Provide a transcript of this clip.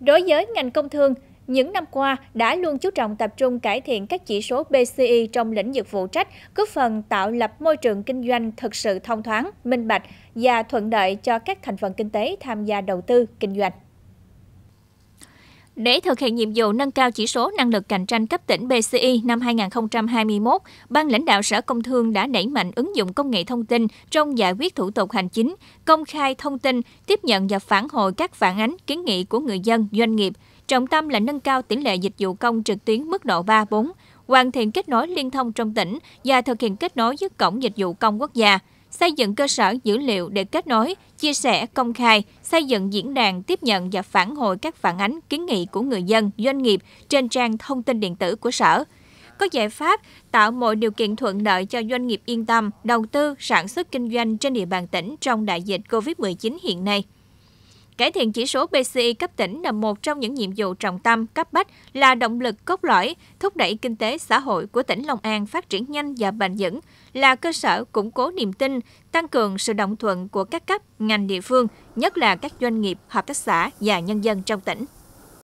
Đối với ngành công thương, những năm qua đã luôn chú trọng tập trung cải thiện các chỉ số PCI trong lĩnh vực phụ trách, góp phần tạo lập môi trường kinh doanh thực sự thông thoáng, minh bạch và thuận lợi cho các thành phần kinh tế tham gia đầu tư, kinh doanh. Để thực hiện nhiệm vụ nâng cao chỉ số năng lực cạnh tranh cấp tỉnh BCI năm 2021, Ban lãnh đạo Sở Công Thương đã đẩy mạnh ứng dụng công nghệ thông tin trong giải quyết thủ tục hành chính, công khai thông tin, tiếp nhận và phản hồi các phản ánh, kiến nghị của người dân, doanh nghiệp. Trọng tâm là nâng cao tỷ lệ dịch vụ công trực tuyến mức độ 3-4, hoàn thiện kết nối liên thông trong tỉnh và thực hiện kết nối với Cổng Dịch vụ Công Quốc gia xây dựng cơ sở dữ liệu để kết nối, chia sẻ công khai, xây dựng diễn đàn tiếp nhận và phản hồi các phản ánh, kiến nghị của người dân, doanh nghiệp trên trang thông tin điện tử của sở. Có giải pháp tạo mọi điều kiện thuận lợi cho doanh nghiệp yên tâm đầu tư, sản xuất kinh doanh trên địa bàn tỉnh trong đại dịch COVID-19 hiện nay. Cải thiện chỉ số PCI cấp tỉnh là một trong những nhiệm vụ trọng tâm cấp bách là động lực cốt lõi thúc đẩy kinh tế xã hội của tỉnh Long An phát triển nhanh và bền vững, là cơ sở củng cố niềm tin, tăng cường sự đồng thuận của các cấp, ngành địa phương, nhất là các doanh nghiệp, hợp tác xã và nhân dân trong tỉnh.